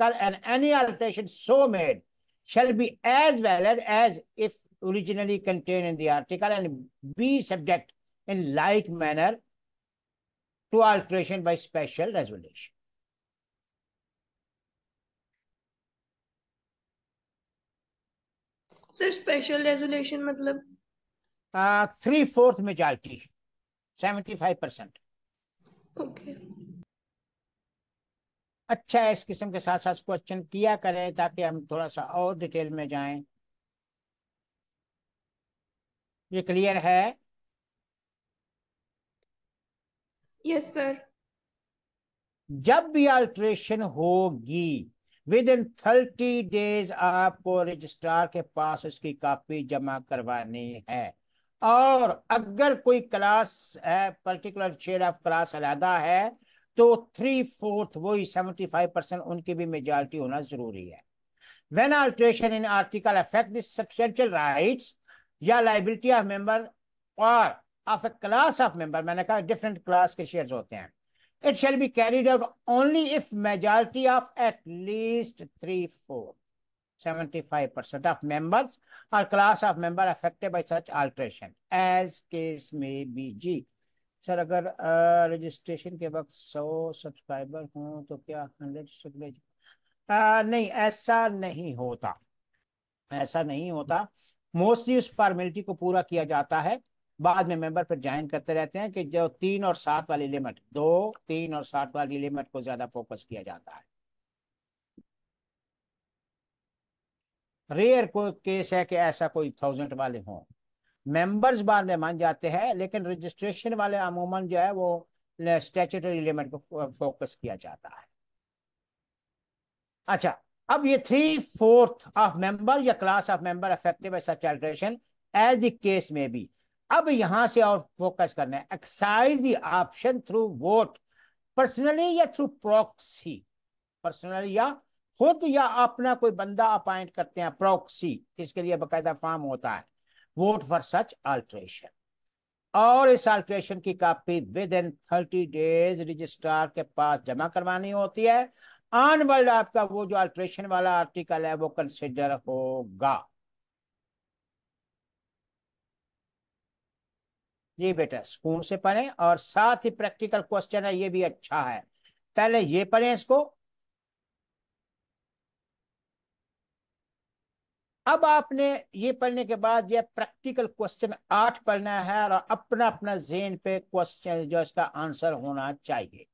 and any alteration so made shall be as valid as if originally contained in the article and be subject in like manner to alteration by special resolution. Sir, special resolution मतलब uh, three fourth majority, seventy five percent. Okay. अच्छा है इस किस्म के साथ साथ question किया करें ताकि हम थोड़ा सा और डिटेल में जाएं ये क्लियर है यस सर जब भी अल्ट्रेशन होगी विद इन थर्टी डेज आपको रजिस्ट्रार के पास उसकी कॉपी जमा करवानी है और अगर कोई क्लास है पर्टिकुलर शेड ऑफ क्लास अलहदा है तो थ्री फोर्थ वही सेवेंटी फाइव परसेंट उनकी भी मेजोरिटी होना जरूरी है when alteration in article affect substantial rights या लाइबिलिटी ऑफ मेंबर और of a class of member मैंने कहा डिफरेंट क्लास के शेयर होते हैं it shall be carried out only if majority of at least three four 75% of members और class of member affected by such alteration as case में बी जी sir अगर registration के वक्त सौ सब्सक्राइबर हों तो क्या हंड्रेड सब्सक्राइब नहीं ऐसा नहीं होता ऐसा नहीं होता मोस्टली उस फॉर्मेलिटी को पूरा किया जाता है बाद में मेंबर पर ज्वाइन करते रहते हैं कि जो तीन और सात वाली लिमिट दो तीन और सात वाली लिमिट को ज्यादा फोकस किया जाता है रेयर कोई केस है कि ऐसा कोई थाउजेंड वाले हों मेंबर्स बाद में मान जाते हैं लेकिन रजिस्ट्रेशन वाले अमूमन जो है वो स्टेचुटरी लिमिट को फोकस किया जाता है अच्छा अब ये थ्री फोर्थ ऑफ मेंबर या class of member affective such alteration as the case में भी अब यहां से और फोकस करना है exercise the option through vote personally या थ्रू प्रॉक्सी पर्सनली या खुद या अपना कोई बंदा अपॉइंट करते हैं प्रॉक्सी इसके लिए बकायदा फॉर्म होता है वोट फॉर सच अल्ट्रेशन और इस अल्ट्रेशन की copy within thirty days registrar के पास जमा करवानी होती है वर्ल्ड आपका वो जो अल्ट्रेशन वाला आर्टिकल है वो कंसिडर होगा जी बेटा स्कूल से पढ़ें और साथ ही प्रैक्टिकल क्वेश्चन है ये भी अच्छा है पहले ये पढ़ें इसको अब आपने ये पढ़ने के बाद यह प्रैक्टिकल क्वेश्चन आठ पढ़ना है और अपना अपना जेन पे क्वेश्चन जो इसका आंसर होना चाहिए